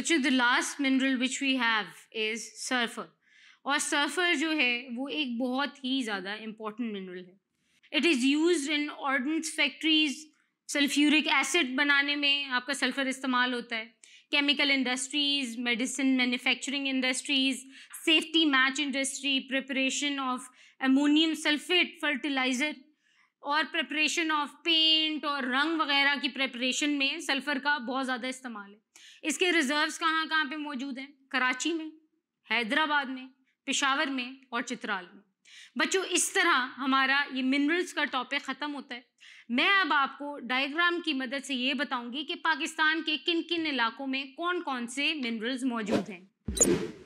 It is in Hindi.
बच्चों the last mineral which we have is sulphur और सल्फर जो है वो एक बहुत ही ज़्यादा इम्पॉर्टेंट मिनरल है it is use in ordnance factories sulphuric acid बनाने में आपका सल्फर इस्तेमाल होता है chemical industries medicine manufacturing industries safety match industry preparation of ammonium sulphate fertiliser और प्रिपरेशन ऑफ पेंट और रंग वगैरह की प्रिपरेशन में सल्फ़र का बहुत ज़्यादा इस्तेमाल है इसके रिजर्व्स कहाँ कहाँ पे मौजूद हैं कराची में हैदराबाद में पेशावर में और चित्राल में बच्चों इस तरह हमारा ये मिनरल्स का टॉपिक ख़त्म होता है मैं अब आपको डायग्राम की मदद से ये बताऊंगी कि पाकिस्तान के किन किन इलाकों में कौन कौन से मिनरल्स मौजूद हैं